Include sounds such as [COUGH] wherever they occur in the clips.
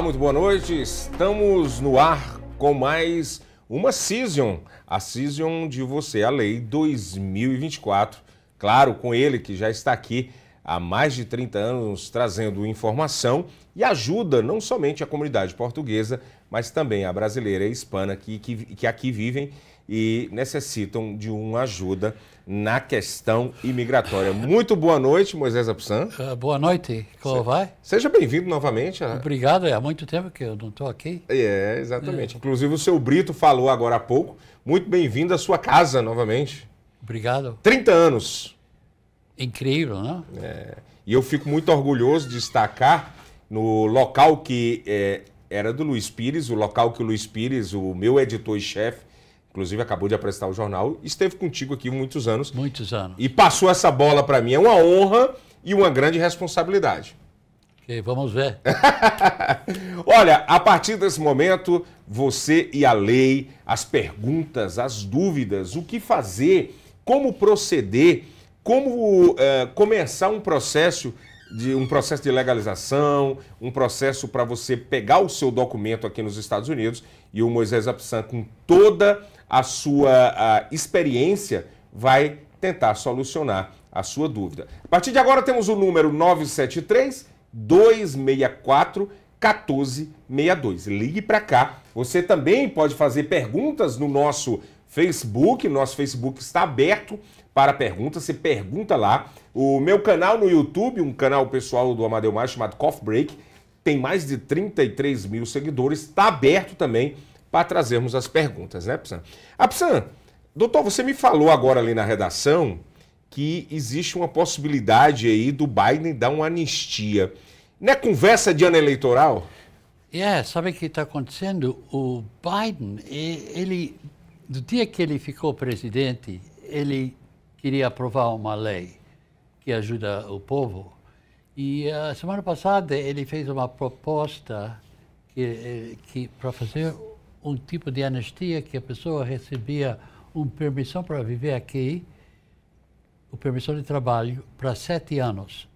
Olá, muito boa noite. Estamos no ar com mais uma season, a season de Você a Lei 2024. Claro, com ele que já está aqui há mais de 30 anos trazendo informação e ajuda não somente a comunidade portuguesa, mas também a brasileira e a hispana que, que, que aqui vivem e necessitam de uma ajuda na questão imigratória. Muito boa noite, Moisés Apsan. Uh, boa noite, como vai? Seja bem-vindo novamente. A... Ah. Obrigado, é há muito tempo que eu não estou aqui. É, exatamente. É. Inclusive o seu Brito falou agora há pouco. Muito bem-vindo à sua casa novamente. Obrigado. 30 anos. Incrível, né? É. E eu fico muito orgulhoso de destacar no local que é, era do Luiz Pires, o local que o Luiz Pires, o meu editor e chefe, inclusive acabou de apresentar o jornal, esteve contigo aqui muitos anos. Muitos anos. E passou essa bola para mim. É uma honra e uma grande responsabilidade. Okay, vamos ver. [LAUGHS] Olha, a partir desse momento, você e a lei, as perguntas, as dúvidas, o que fazer, como proceder, como é, começar um processo de um processo de legalização, um processo para você pegar o seu documento aqui nos Estados Unidos e o Moisés Apsan com toda a sua a experiência vai tentar solucionar a sua dúvida. A partir de agora temos o número 973 264 1462. Ligue para cá. Você também pode fazer perguntas no nosso Facebook. Nosso Facebook está aberto para perguntas. Você pergunta lá. O meu canal no YouTube, um canal pessoal do Amadeu Mais chamado Coffee Break, tem mais de 33 mil seguidores. Está aberto também para trazermos as perguntas, né, Psan? A ah, Psan, doutor, você me falou agora ali na redação que existe uma possibilidade aí do Biden dar uma anistia. Não é conversa de ano eleitoral? É, sabe o que está acontecendo? O Biden, ele, do dia que ele ficou presidente, ele queria aprovar uma lei que ajuda o povo. E a eh, semana passada ele fez uma proposta que, eh, que para fazer um tipo de anistia que a pessoa recebia uma permissão para viver aqui, uma permissão de trabalho, para sete anos.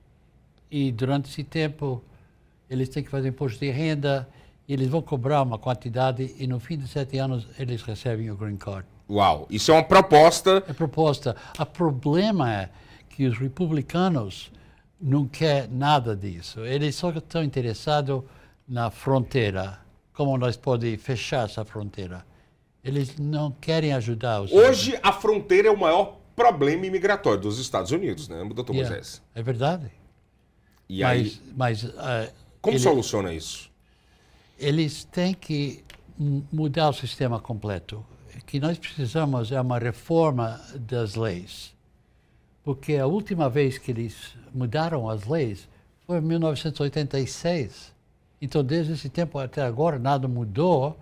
E durante esse tempo, eles têm que fazer imposto de renda, eles vão cobrar uma quantidade e no fim de sete anos eles recebem o green card. Uau, isso é uma proposta. É proposta. O problema é que os republicanos não querem nada disso. Eles só estão interessados na fronteira como nós podemos fechar essa fronteira. Eles não querem ajudar os. Hoje, a fronteira é o maior problema imigratório dos Estados Unidos, né, doutor yeah, Moisés? É verdade. E mas, aí. Mas, uh, como soluciona isso? Eles têm que mudar o sistema completo. O que nós precisamos é uma reforma das leis. Porque a última vez que eles mudaram as leis foi em 1986 então, desde esse tempo até agora, nada mudou,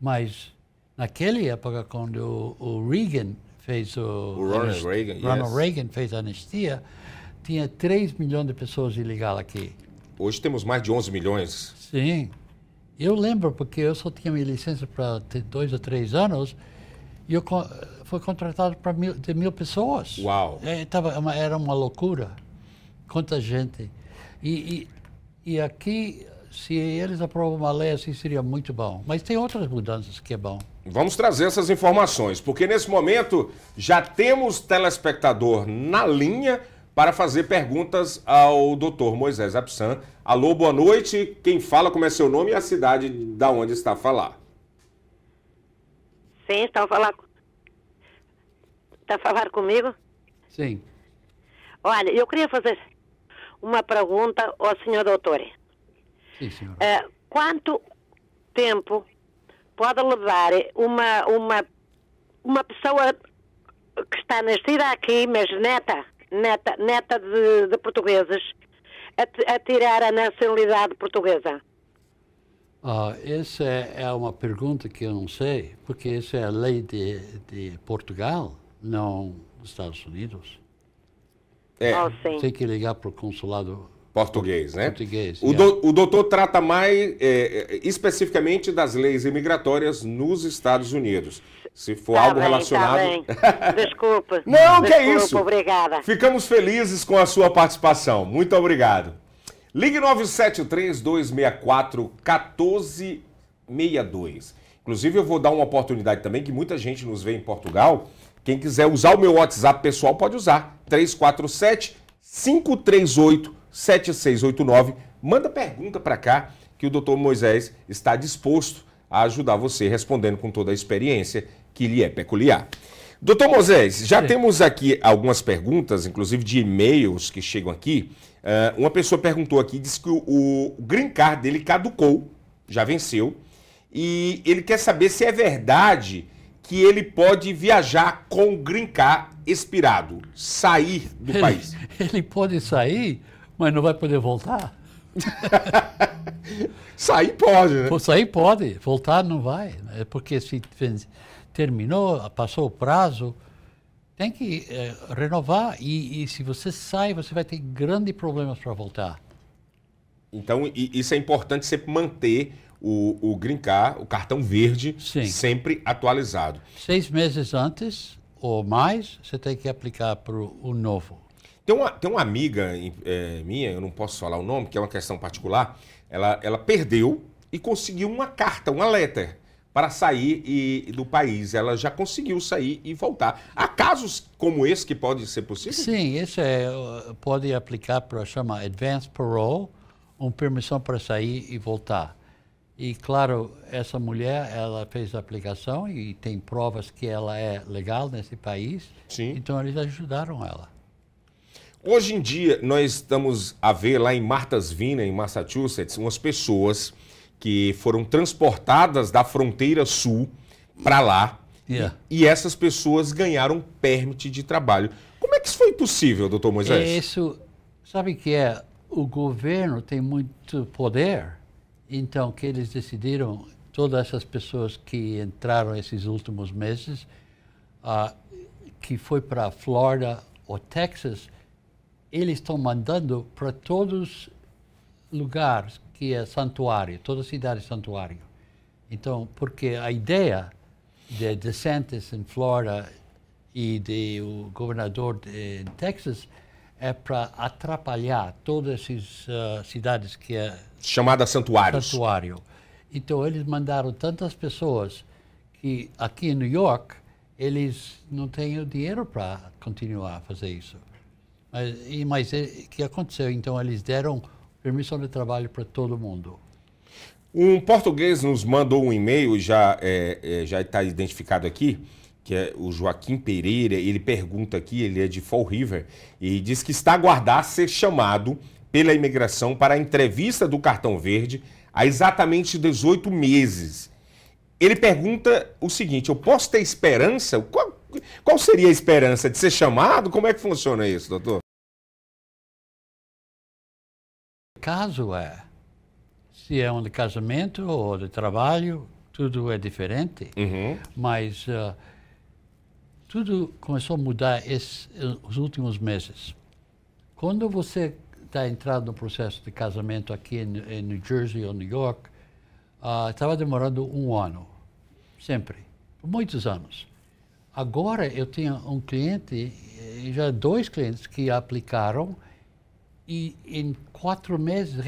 mas naquela época, quando o, Reagan fez o... o Ronald anistia, Reagan, Ronald yes. Reagan fez a anistia, tinha 3 milhões de pessoas ilegais aqui. Hoje temos mais de 11 milhões. Sim. Eu lembro, porque eu só tinha minha licença para dois ou três anos, e eu fui contratado para mil, mil pessoas. Uau! É, tava, uma, era uma loucura. Quanta gente. E, e, e aqui se eles aprovam uma lei assim, seria muito bom. Mas tem outras mudanças que é bom. Vamos trazer essas informações, porque nesse momento já temos telespectador na linha para fazer perguntas ao doutor Moisés Apsan. Alô, boa noite. Quem fala, como é seu nome e a cidade da onde está a falar? Sim, tá a falar. Está falar comigo? Sim. Olha, eu queria fazer uma pergunta ao senhor doutor. Sim, Uh, quanto tempo pode levar uma, uma, uma pessoa que está nascida aqui, mas neta, neta, neta de, de portugueses, a, a, tirar a nacionalidade portuguesa? Ah, essa é, é uma pergunta que eu não sei, porque essa é a lei de, de Portugal, não dos Estados Unidos. É. Oh, Tem que ligar para o consulado Português, né? Português. O, yeah. É. do, o doutor trata mais é, é, especificamente das leis imigratórias nos Estados Unidos. Se for tá algo bem, tá relacionado. Tá [LAUGHS] Desculpa. Não, Desculpa, que é isso. Obrigada. Ficamos felizes com a sua participação. Muito obrigado. Ligue 973-264-1462. Inclusive, eu vou dar uma oportunidade também, que muita gente nos vê em Portugal. Quem quiser usar o meu WhatsApp pessoal, pode usar. 347 538 7689. Manda pergunta para cá que o doutor Moisés está disposto a ajudar você respondendo com toda a experiência que lhe é peculiar. Doutor Moisés, já Sim. temos aqui algumas perguntas, inclusive de e-mails que chegam aqui. Uh, uma pessoa perguntou aqui, disse que o, o green card dele caducou, já venceu, e ele quer saber se é verdade que ele pode viajar com o green card expirado, sair do ele, país. [LAUGHS] Ele pode sair? mas não vai poder voltar? [LAUGHS] sair pode, né? Sair pode, voltar não vai. É porque se terminou, passou o prazo, tem que é, renovar. E, e, se você sai, você vai ter grandes problemas para voltar. Então, isso é importante sempre manter o, o green card, o cartão verde, Sim. sempre atualizado. Seis meses antes ou mais, você tem que aplicar para o novo. Tem uma, tem uma amiga é, minha, eu não posso falar o nome, que é uma questão particular, ela, ela perdeu e conseguiu uma carta, uma letter, para sair e, do país. Ela já conseguiu sair e voltar. Há casos como esse que pode ser possível? Sim, isso é, uh, pode aplicar para chamar advance parole, uma permissão para sair e voltar. E claro, essa mulher, ela fez a aplicação e tem provas que ela é legal nesse país. Sim. Então eles ajudaram ela. Hoje em dia, nós estamos a ver lá em Martas Vina, em Massachusetts, umas pessoas que foram transportadas da fronteira sul para lá. Yeah. E, e, essas pessoas ganharam permit de trabalho. Como é que isso foi possível, doutor Moisés? É isso, sabe que é? O governo tem muito poder, então que eles decidiram, todas essas pessoas que entraram esses últimos meses, uh, que foi para a Flórida ou Texas, eles estão mandando para todos lugares que é santuário, toda cidade é santuário. Então, porque a ideia de DeSantis em Flórida e do governador de Texas é para atrapalhar todas essas uh, cidades que é chamada santuários. Santuário. Então eles mandaram tantas pessoas que aqui em New York eles não têm o dinheiro para continuar a fazer isso. Mas, e, mas o é, que aconteceu? Então, eles deram permissão de trabalho para todo mundo. Um português nos mandou um e-mail, já é, é, já está identificado aqui, que é o Joaquim Pereira. Ele pergunta aqui, ele é de Fall River, e diz que está a aguardar ser chamado pela imigração para a entrevista do Cartão Verde há exatamente 18 meses. Ele pergunta o seguinte: eu posso ter esperança? Qual, qual seria a esperança de ser chamado? Como é que funciona isso, doutor? Caso é. Se é um de casamento ou de trabalho, tudo é diferente. Uhum. Mas uh, tudo começou a mudar esses, os últimos meses. Quando você está entrando no processo de casamento aqui em, em New Jersey ou New York, estava ah, uh, demorando um ano, sempre, muitos anos. Agora eu tenho um cliente, eh, já dois clientes que aplicaram e em quatro meses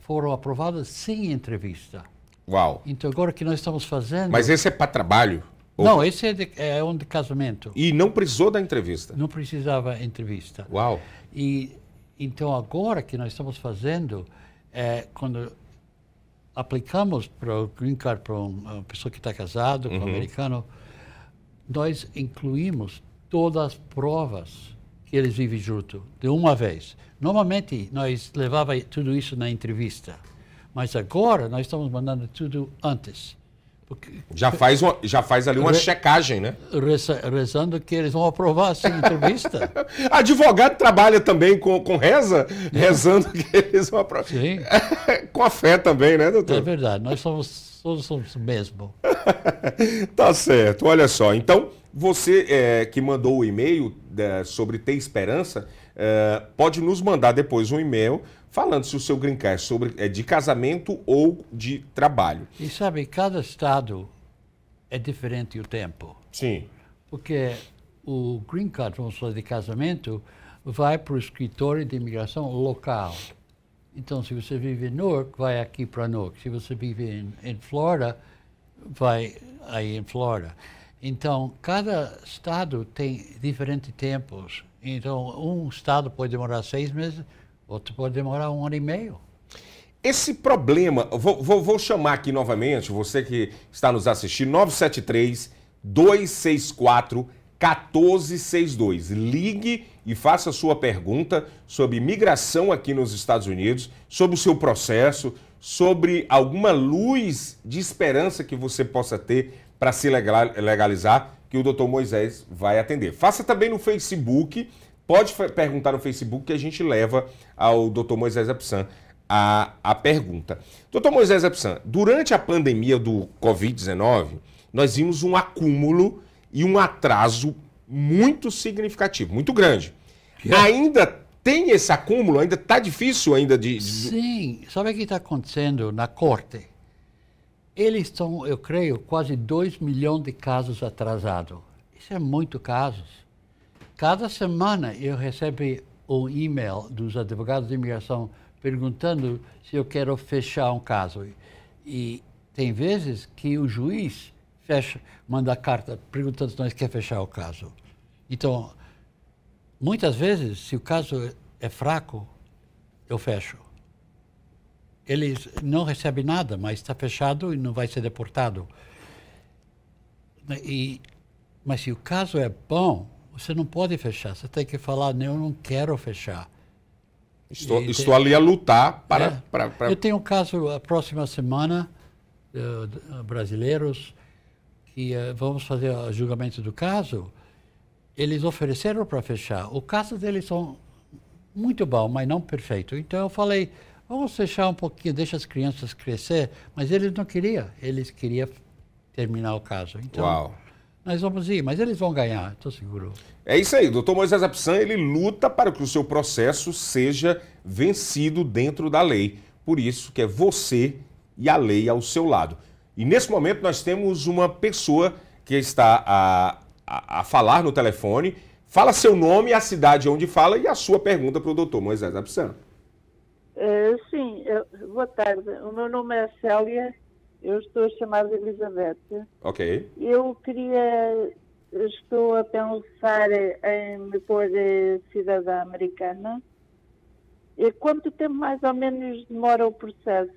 foram aprovados sem entrevista. Uau! Então agora o que nós estamos fazendo. Mas esse é para trabalho? Ou... Não, esse é, de, é um de casamento. E não precisou da entrevista? Não precisava entrevista. Uau! E então agora que nós estamos fazendo, é, quando aplicamos para o green card para uma pessoa que está casado, uhum. com um americano nós incluímos todas as provas que eles vivem junto, de uma vez. Normalmente, nós levava tudo isso na entrevista, mas agora nós estamos mandando tudo antes. Já faz, uma, já faz ali uma Re... checagem, né? rezando que eles vão aprovar essa assim, entrevista. [LAUGHS] Advogado trabalha também com, com reza, é. rezando que eles vão aprovar. Sim. [LAUGHS] com a fé também, né, doutor? É verdade, nós somos todos somos mesmo. [LAUGHS] tá certo, olha só. Então, você é, que mandou o e-mail é, sobre ter esperança, é, pode nos mandar depois um e-mail falando se o seu green card é sobre, é de casamento ou de trabalho. E sabe, cada estado é diferente o tempo. Sim. Porque o green card, vamos falar de casamento, vai para o escritório de imigração local. Então, se você vive em Newark, vai aqui para Newark. Se você vive em, em Florida, vai aí em Florida. Então, cada estado tem diferentes tempos. Então, um estado pode demorar seis meses, Outro pode demorar um ano e meio. Esse problema, vou, vou, vou chamar aqui novamente, você que está nos assistindo, 973 264 1462. Ligue e faça sua pergunta sobre migração aqui nos Estados Unidos, sobre o seu processo, sobre alguma luz de esperança que você possa ter para se legalizar, que o doutor Moisés vai atender. Faça também no Facebook, Pode perguntar no Facebook que a gente leva ao Dr. Moisés Epsan a, a pergunta. Dr. Moisés Epsan, durante a pandemia do Covid-19, nós vimos um acúmulo e um atraso muito significativo, muito grande. É? Ainda tem esse acúmulo? Ainda está difícil ainda de... Sim. Sabe o que está acontecendo na corte? Eles estão, eu creio, quase 2 milhões de casos atrasados. Isso é muito casos. Cada semana eu recebo um e-mail dos advogados de imigração perguntando se eu quero fechar um caso. E tem vezes que o juiz fecha, manda carta perguntando se nós quer fechar o caso. Então, muitas vezes, se o caso é fraco, eu fecho. Eles não recebem nada, mas está fechado e não vai ser deportado. E, mas se o caso é bom, você não pode fechar, você tem que falar, não, eu não quero fechar. Estou, estou tem, ali a lutar para, é, para, para, Eu tenho um caso a próxima semana, uh, brasileiros, que uh, vamos fazer o julgamento do caso. Eles ofereceram para fechar. O caso deles são muito bom, mas não perfeito. Então eu falei, vamos fechar um pouquinho, deixa as crianças crescer. Mas eles não queriam, eles queriam terminar o caso. Então, Uau. Nós vamos ir, mas eles vão ganhar, estou seguro. É isso aí, doutor Moisés Apsan, ele luta para que o seu processo seja vencido dentro da lei. Por isso que é você e a lei ao seu lado. E nesse momento nós temos uma pessoa que está a, a, a falar no telefone. Fala seu nome, a cidade onde fala e a sua pergunta para o doutor Moisés Apsan. É, sim, eu, boa tarde. O meu nome é Célia eu estou chamada Elizabeth. Ok. Eu queria. Estou a pensar em me pôr eh, cidadã americana. E quanto tempo mais ou menos demora o processo?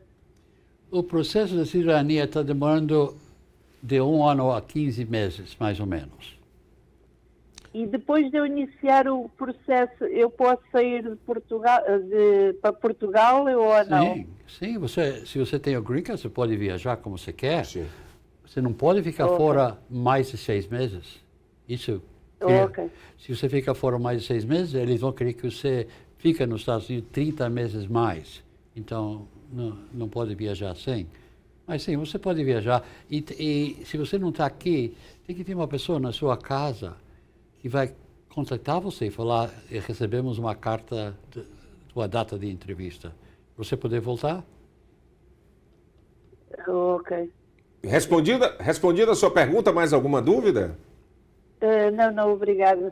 O processo da cidadania está demorando de um ano a 15 meses, mais ou menos. E depois de eu iniciar o processo, eu posso sair de Portugal, de, para Portugal eu, ou não? Sim, sim. Você, se você tem o green card, você pode viajar como você quer. Sim. Você não pode ficar okay. fora mais de seis meses. Isso. É okay. Se você fica fora mais de seis meses, eles vão querer que você fica nos Estados Unidos 30 meses mais. Então, não, não pode viajar sem. Mas sim, você pode viajar. E, e se você não está aqui, tem que ter uma pessoa na sua casa e vai contactar você e falar: eh, recebemos uma carta de, a data de entrevista. Você poder voltar? Ok. Respondida, respondida a sua pergunta, mais alguma dúvida? Uh, não, não, obrigado.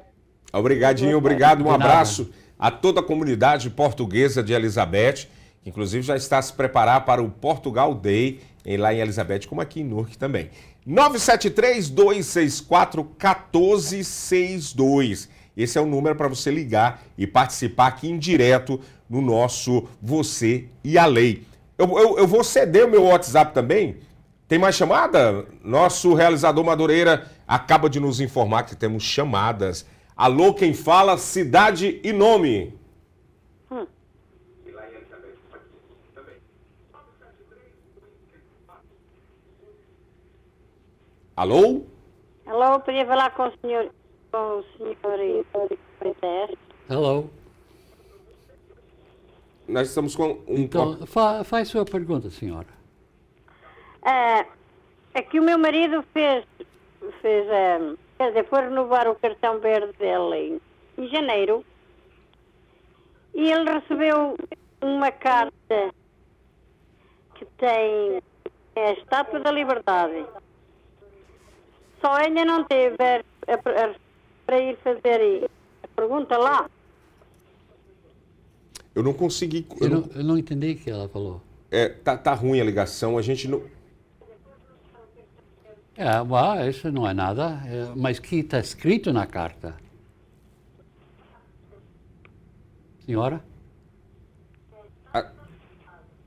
Obrigadinho, obrigado. Um abraço a toda a comunidade portuguesa de Elizabeth, que inclusive já está a se preparar para o Portugal Day, lá em Elizabeth, como aqui em Newark também. 973-264-1462. Esse é o número para você ligar e participar aqui em direto no nosso Você e a Lei. Eu, eu, eu vou ceder o meu WhatsApp também. Tem mais chamada? Nosso realizador Madureira acaba de nos informar que temos chamadas. Alô, quem fala, cidade e nome. Hum. Alô? Alô, eu podia falar com o senhor. Com o senhor Moisés. Alô? Nós estamos com um. Então, fa faz sua pergunta, senhora. É, é que o meu marido fez. fez é, quer dizer, foi renovar o cartão verde dele em, em janeiro. E ele recebeu uma carta que tem é a Estátua da Liberdade só ainda não teve para ir fazer a pergunta lá. Eu não consegui. Eu, eu, não, eu não, entendi o que ela falou. É, tá, tá ruim a ligação, a gente não. É, isso não é nada, é, mas que está escrito na carta. Senhora? A...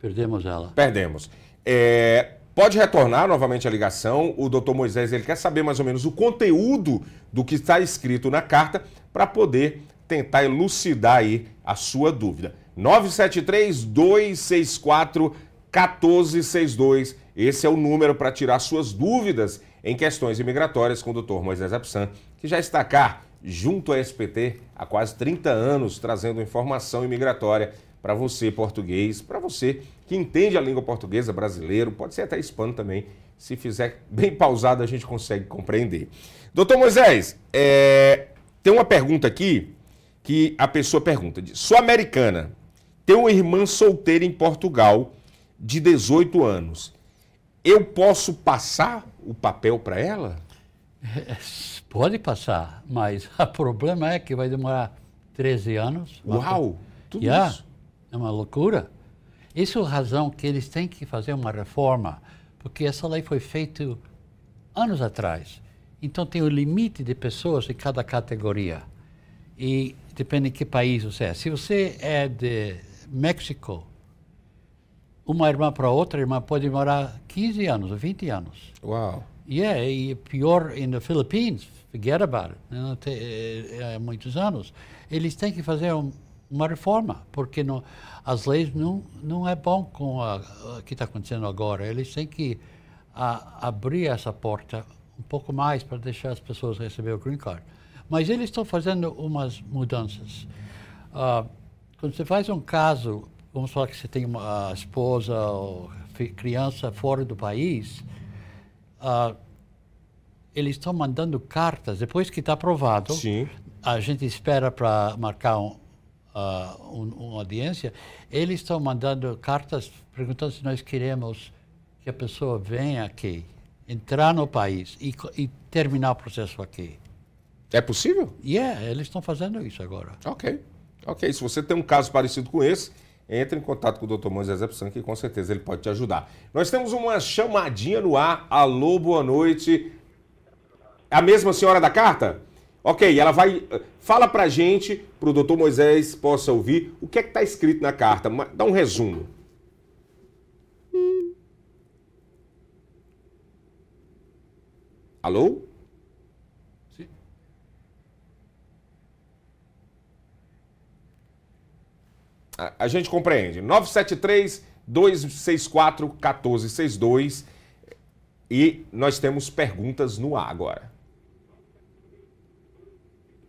Perdemos ela. Perdemos. É, Pode retornar novamente a ligação. O doutor Moisés ele quer saber mais ou menos o conteúdo do que está escrito na carta para poder tentar elucidar aí a sua dúvida. 973 264 1462. Esse é o número para tirar suas dúvidas em questões imigratórias com o doutor Moisés Apsan, que já está cá junto à SPT há quase 30 anos, trazendo informação imigratória para você, português, para você que entende a língua portuguesa, brasileiro, pode ser até hispano também. Se fizer bem pausado, a gente consegue compreender. Doutor Moisés, é... tem uma pergunta aqui que a pessoa pergunta: sou americana, tenho uma irmã solteira em Portugal de 18 anos. Eu posso passar o papel para ela? [LAUGHS] Pode passar, mas [LAUGHS] o problema é que vai demorar 13 anos. Uau! Tudo yeah, é isso. É uma loucura. Isso é a razão que eles têm que fazer uma reforma, porque essa lei foi feita anos atrás. Então tem o um limite de pessoas em cada categoria. E depende de que país você é. Se você é de México, uma irmã para outra irmã pode demorar 15 anos, 20 anos. Uau! Yeah, é, e pior nas Filipinas, forget about it, há muitos anos. Eles têm que fazer um, uma reforma, porque não, as leis não, não é bom com o que está acontecendo agora. Eles têm que a, abrir essa porta um pouco mais para deixar as pessoas receber o green card. Mas eles estão fazendo umas mudanças. Uh, quando você faz um caso, vamos falar que você tem uma esposa ou criança fora do país, uh, eles estão mandando cartas, depois que está aprovado, Sim. a gente espera para marcar um, uh, um, uma audiência, eles estão mandando cartas perguntando se nós queremos que a pessoa venha aqui, entrar no país e, e terminar o processo aqui. É possível? E yeah, é, eles estão fazendo isso agora. Ok. Ok, se você tem um caso parecido com esse, entre em contato com o Dr. Moisés Epsan, que com certeza ele pode te ajudar. Nós temos uma chamadinha no ar. Alô, boa noite. É a mesma senhora da carta? Ok, ela vai. Fala pra gente, para o doutor Moisés possa ouvir, o que é que está escrito na carta. Dá um resumo. Alô? Sim. A, a gente compreende. 973 264 1462 e nós temos perguntas no ar agora.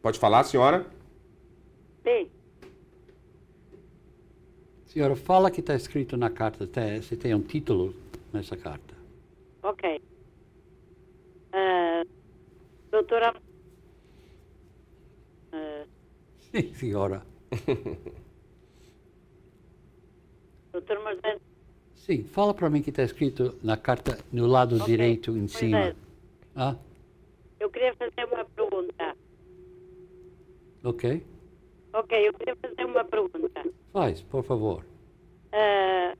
Pode falar, senhora? Sim. Senhora, fala que está escrito na carta, se tá, tem um título nessa carta. Ok. Uh, doutora. Uh... Sim, senhora. [LAUGHS] Doutora Moisés. Sim, fala para mim que está escrito na carta, no lado okay. direito em cima. Ah? Eu queria fazer uma pergunta. Ok. Ok, eu queria fazer uma pergunta. Faz, por favor. Uh,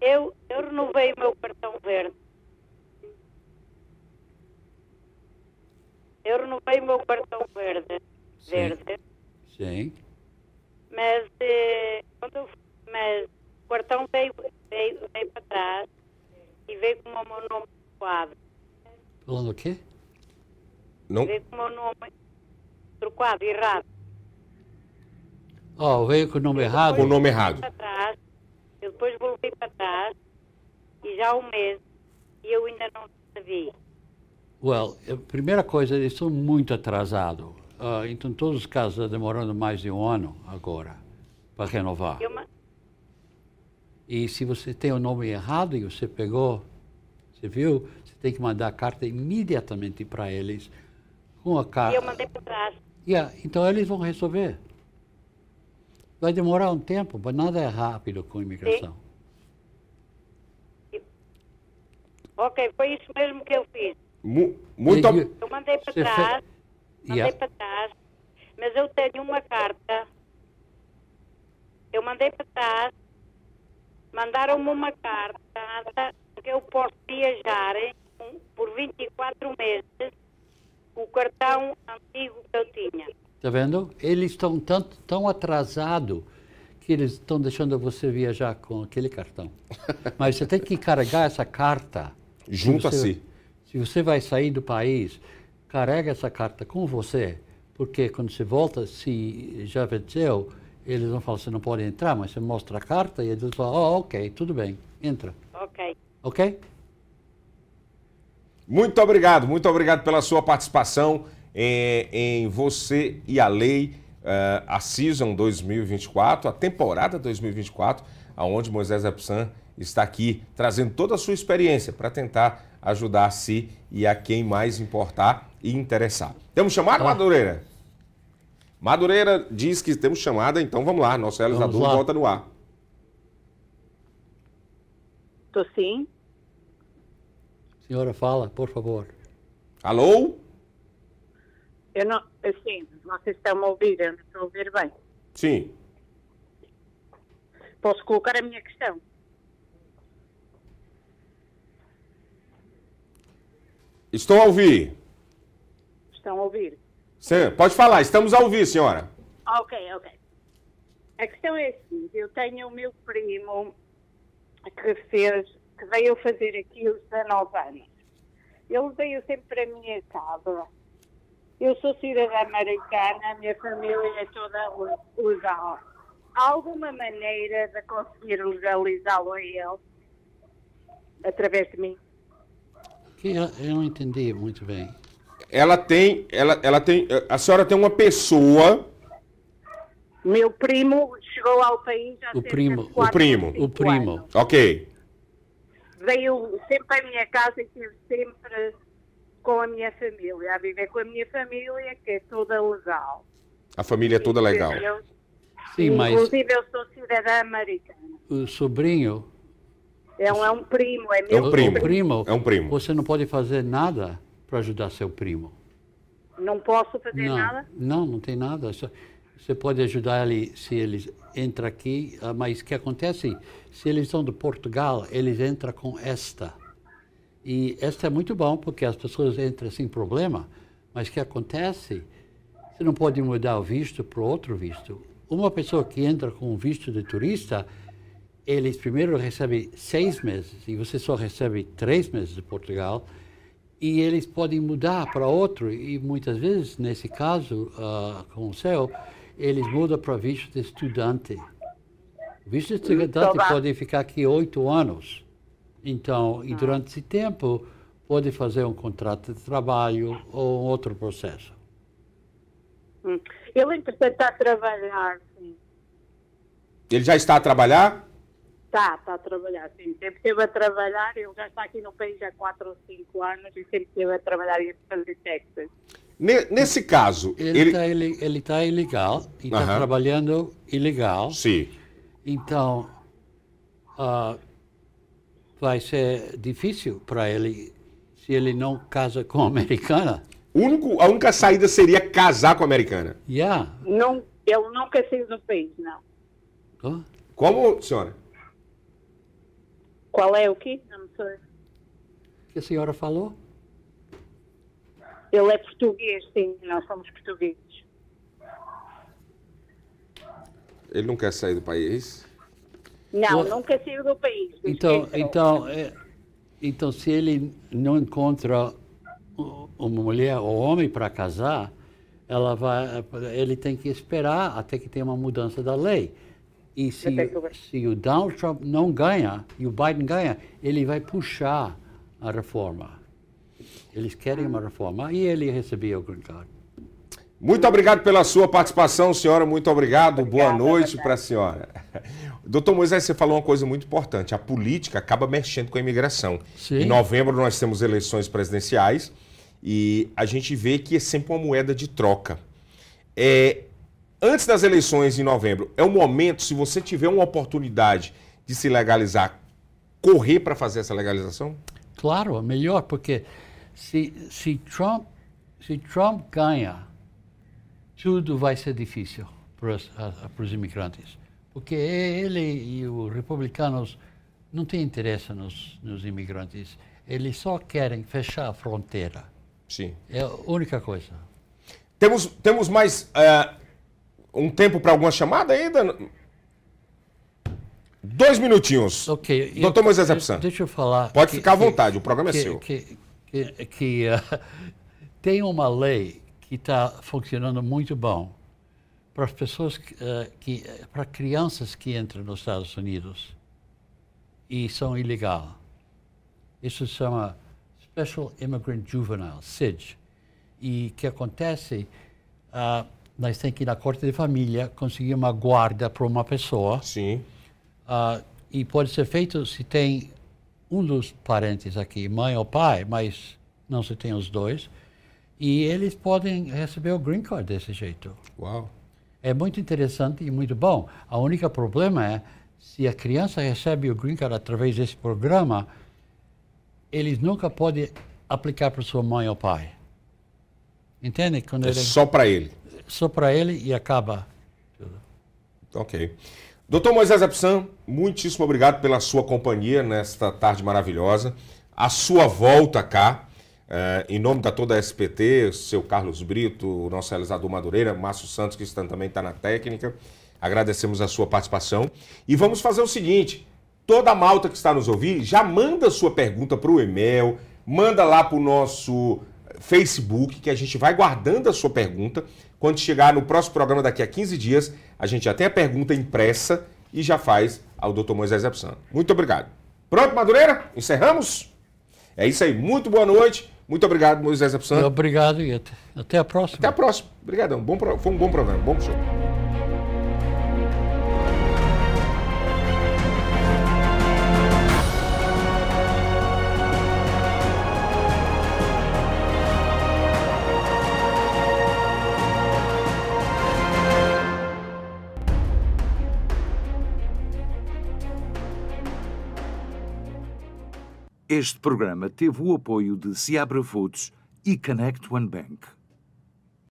eu, eu renovei o meu cartão verde. Eu renovei o meu cartão verde. Sim. Verde. Sim. Mas, eh, quando eu, mas o cartão veio, veio, veio para trás e veio com o meu nome quadro. Falando o quê? Não. Veio com o meu nome trocado, errado. Ó, oh, veio com o nome errado? Com o nome errado. eu depois voltei para trás e já há um mês e eu ainda não sabia. Well, a primeira coisa, eles estão muito atrasados. Uh, então, todos os casos estão demorando mais de um ano agora para renovar. Eu, e se você tem o nome errado e você pegou, você viu, você tem que mandar a carta imediatamente para eles com a carta. Eu mandei para trás. Yeah, então eles vão resolver. Vai demorar um tempo, mas nada é rápido com imigração. Sim. Ok, foi isso mesmo que eu fiz. muito eu, eu mandei para trás, mandei yeah. para trás, mas eu tenho uma carta. Eu mandei para trás, mandaram-me uma carta que eu posso viajar por 24 meses o cartão antigo que eu tinha. Está vendo? Eles estão tanto, tão atrasado que eles estão deixando você viajar com aquele cartão. [LAUGHS] Mas você tem que carregar essa carta. Junto você, a si. Se você vai sair do país, carrega essa carta com você, porque quando você volta, se já venceu, eles vão falar, você não pode entrar, mas você mostra a carta e eles falam, oh, ok, tudo bem, entra. Ok. Ok? Muito obrigado, muito obrigado pela sua participação em, em Você e a Lei, uh, a Season 2024, a temporada 2024, aonde Moisés Epsan está aqui trazendo toda a sua experiência para tentar ajudar a si e a quem mais importar e interessar. Temos chamado, Madureira? Madureira diz que temos chamada, então vamos lá, nosso realizador vamos lá. volta no ar. Estou sim. Senhora, fala, por favor. Alô? Eu não, eh, sim, vocês estão me ouvindo, Estão a ouvir bem. Sim. Posso colocar a minha questão? Estou a ouvir. Estão a ouvir? Sim, pode falar, estamos a ouvir, senhora. Ok, ok. A questão é a seguinte: eu tenho o meu primo que fez que veio fazer aqui os 19 anos. Ele veio sempre para a minha casa. Eu sou cidadã americana, a minha família é toda legal. Há alguma maneira de conseguir legalizá-lo a ele? Através de mim? Eu, não entendi muito bem. Ela tem, ela, ela tem, a senhora tem uma pessoa meu primo chegou ao país há o primo, o primo, o primo. OK veio sempre à minha casa e esteve sempre com a minha família, a viver com a minha família, que é toda legal. A família é toda legal. Sim, mas... Inclusive eu sou cidadã americana. O sobrinho... É um, é um primo, é meu é um primo. primo. É um primo. Você não pode fazer nada para ajudar seu primo. Não posso fazer não, nada? Não, não tem nada. Só... Você pode ajudar ele se eles entra aqui, ah, mas o que acontece? Se eles são de Portugal, eles entram com esta. E esta é muito bom porque as pessoas entram sem problema, mas o que acontece? Você não pode mudar o visto para outro visto. Uma pessoa que entra com um visto de turista, eles primeiro recebem seis meses e você só recebe três meses de Portugal e eles podem mudar para outro e muitas vezes nesse caso uh, com o seu eles mudam para visto de estudante. O visto de estudante então pode ficar aqui oito anos. Então, e ah. durante esse tempo, pode fazer um contrato de trabalho ou um outro processo. Hum. Ele, entretanto, está a trabalhar, Ele já está a trabalhar? Está, está a trabalhar, sim. Sempre esteve a trabalhar, ele já está aqui no país há 4 ou 5 anos e sempre esteve a trabalhar em fazer Texas. Nesse caso, ele está ele... Tá ele, tá ilegal e está uhum. trabalhando ilegal. Sim. Então, uh, vai ser difícil para ele se ele não casa com a americana. Único, a única saída seria casar com a americana. Yeah. Não, ele nunca fez do país, não. Como, senhora? Qual é o quê? Não sei. Que a senhora falou? Ele é português, sim, nós somos portugueses. Ele não quer sair do país? Não, não quer sair do país. Então, então, é, então, se ele não encontra uma mulher ou homem para casar, ela vai, ele tem que esperar até que tenha uma mudança da lei. E se, se o Donald Trump não ganha e o Biden ganha, ele vai puxar a reforma. Eles querem uma reforma e ele recebeu o green card. Muito obrigado pela sua participação, senhora. Muito obrigado. Obrigada, Boa noite para a senhora. Doutor Moisés, você falou uma coisa muito importante. A política acaba mexendo com a imigração. Sim. Em novembro nós temos eleições presidenciais e a gente vê que é sempre uma moeda de troca. É, antes das eleições em novembro, é o momento, se você tiver uma oportunidade de se legalizar, correr para fazer essa legalização? Claro, é melhor, porque se, se, Trump, se Trump ganha, tudo vai ser difícil para os, eh, eh, para os imigrantes. Porque ele e os republicanos não têm interesse nos, nos imigrantes. Eles só querem fechar a fronteira. Sim. É a única coisa. Temos, temos mais uh, um tempo para alguma chamada ainda? Dois minutinhos. Ok. Doutor eu, Moisés Epsan. Deixa eu falar. Pode que, ficar à vontade, que, o programa é que, é seu. Que, que, uh, [LAUGHS] tem uma lei que está funcionando muito bom para as pessoas que, uh, que eh, para crianças que entram nos Estados Unidos e são ilegal. Isso se chama Special Immigrant Juvenile, SID. E que acontece uh, nós temos que ir na corte de família, conseguir uma guarda para uma pessoa. Sim. Uh, e pode ser feito se tem um dos parentes aqui, mãe ou pai, mas não se tem os dois. E eles podem receber o green card desse jeito. Uau! É muito interessante e muito bom. A única problema é se a criança recebe o green card através desse programa, eles nunca podem aplicar para sua mãe ou pai. Entende? Quando é ele... só para ele só para ele e acaba. Ok. Doutor Moisés Epsan, muitíssimo obrigado pela sua companhia nesta tarde maravilhosa. A sua volta cá, eh, em nome da toda a SPT, seu Carlos Brito, o nosso realizador Madureira, Márcio Santos, que está, também está na técnica. Agradecemos a sua participação. E vamos fazer o seguinte: toda a malta que está nos ouvindo, já manda sua pergunta para o e-mail, manda lá para o nosso Facebook, que a gente vai guardando a sua pergunta. Quando chegar no próximo programa, daqui a 15 dias, a gente já tem a pergunta impressa e já faz ao Dr. Moisés Epson. Muito obrigado. Pronto, Madureira? Encerramos? É isso aí. Muito boa noite. Muito obrigado, Moisés Epson. Obrigado e até, até a próxima. Até a próxima. Obrigadão. Bom, foi um bom programa. Bom show. Este programa teve o apoio de Seabra Foods e Connect One Bank.